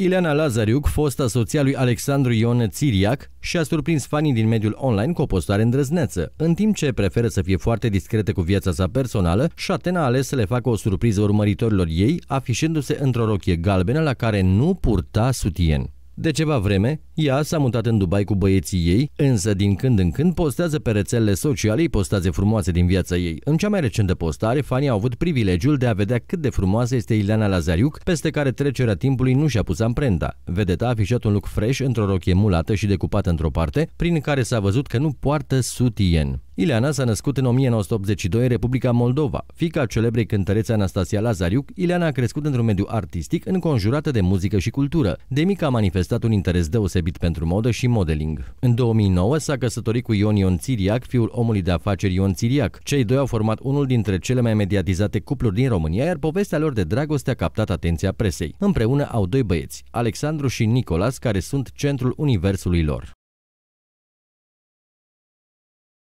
Ileana Lazariuc, fosta soția lui Alexandru Ion Țiriac, și-a surprins fanii din mediul online cu o postare îndrăzneță. În timp ce preferă să fie foarte discretă cu viața sa personală, Șatena a ales să le facă o surpriză urmăritorilor ei, afișându-se într-o rochie galbenă la care nu purta sutien. De ceva vreme, ea s-a mutat în Dubai cu băieții ei, însă din când în când postează pe rețelele sociale postaze frumoase din viața ei. În cea mai recentă postare, fanii au avut privilegiul de a vedea cât de frumoasă este Ileana Lazariuc, peste care trecerea timpului nu și-a pus amprenta. Vedeta a afișat un look fresh într-o rochie mulată și decupată într-o parte, prin care s-a văzut că nu poartă sutien. Ileana s-a născut în 1982 în Republica Moldova. Fica celebrei cântărețe Anastasia Lazariuc, Ileana a crescut într-un mediu artistic înconjurată de muzică și cultură. De mică a manifestat un interes deosebit iubit pentru modă și modeling. În 2009 s-a căsătorit cu Ion Ion Țiriac, fiul omului de afaceri Ion Țiriac. Cei doi au format unul dintre cele mai mediatizate cupluri din România, iar povestea lor de dragoste a captat atenția presei. Împreună au doi băieți, Alexandru și Nicolas, care sunt centrul universului lor.